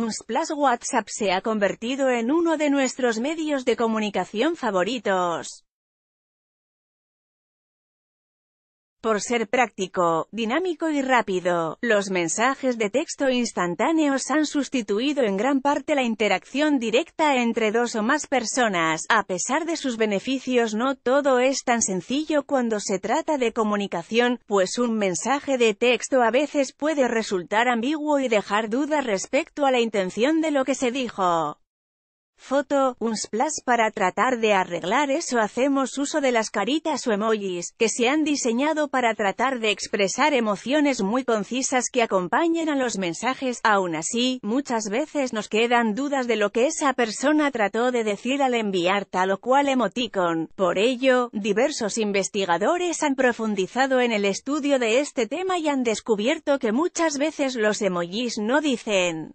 Un splash WhatsApp se ha convertido en uno de nuestros medios de comunicación favoritos. por ser práctico, dinámico y rápido, los mensajes de texto instantáneos han sustituido en gran parte la interacción directa entre dos o más personas. A pesar de sus beneficios no todo es tan sencillo cuando se trata de comunicación, pues un mensaje de texto a veces puede resultar ambiguo y dejar dudas respecto a la intención de lo que se dijo. Foto, un splash para tratar de arreglar eso hacemos uso de las caritas o emojis, que se han diseñado para tratar de expresar emociones muy concisas que acompañen a los mensajes, aún así, muchas veces nos quedan dudas de lo que esa persona trató de decir al enviar tal o cual emoticon, por ello, diversos investigadores han profundizado en el estudio de este tema y han descubierto que muchas veces los emojis no dicen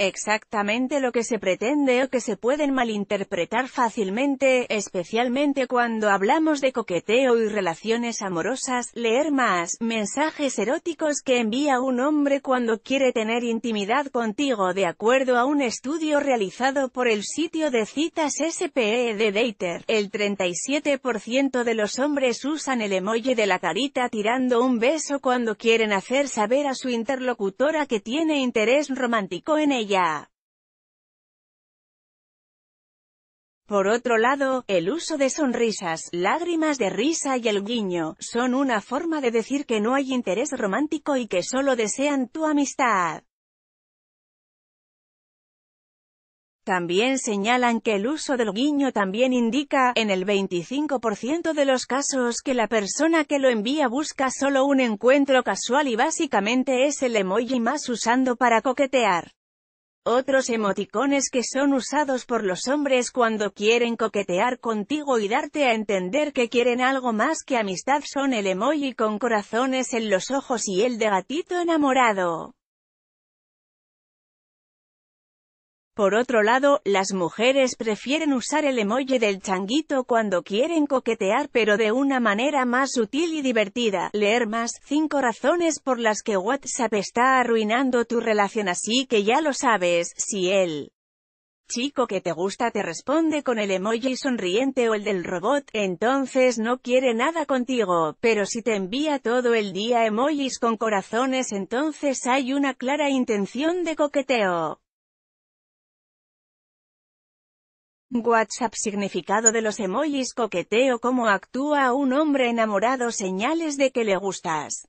exactamente lo que se pretende o que se pueden malinterpretar fácilmente, especialmente cuando hablamos de coqueteo y relaciones amorosas, leer más, mensajes eróticos que envía un hombre cuando quiere tener intimidad contigo de acuerdo a un estudio realizado por el sitio de citas SPE de Dater, el 37% de los hombres usan el emoji de la carita tirando un beso cuando quieren hacer saber a su interlocutora que tiene interés romántico en ella. Por otro lado, el uso de sonrisas, lágrimas de risa y el guiño, son una forma de decir que no hay interés romántico y que solo desean tu amistad. También señalan que el uso del guiño también indica, en el 25% de los casos, que la persona que lo envía busca solo un encuentro casual y básicamente es el emoji más usando para coquetear. Otros emoticones que son usados por los hombres cuando quieren coquetear contigo y darte a entender que quieren algo más que amistad son el emoji con corazones en los ojos y el de gatito enamorado. Por otro lado, las mujeres prefieren usar el emoji del changuito cuando quieren coquetear pero de una manera más sutil y divertida. Leer más 5 razones por las que WhatsApp está arruinando tu relación así que ya lo sabes, si él chico que te gusta te responde con el emoji sonriente o el del robot, entonces no quiere nada contigo, pero si te envía todo el día emojis con corazones entonces hay una clara intención de coqueteo. WhatsApp Significado de los emojis Coqueteo Cómo actúa un hombre enamorado Señales de que le gustas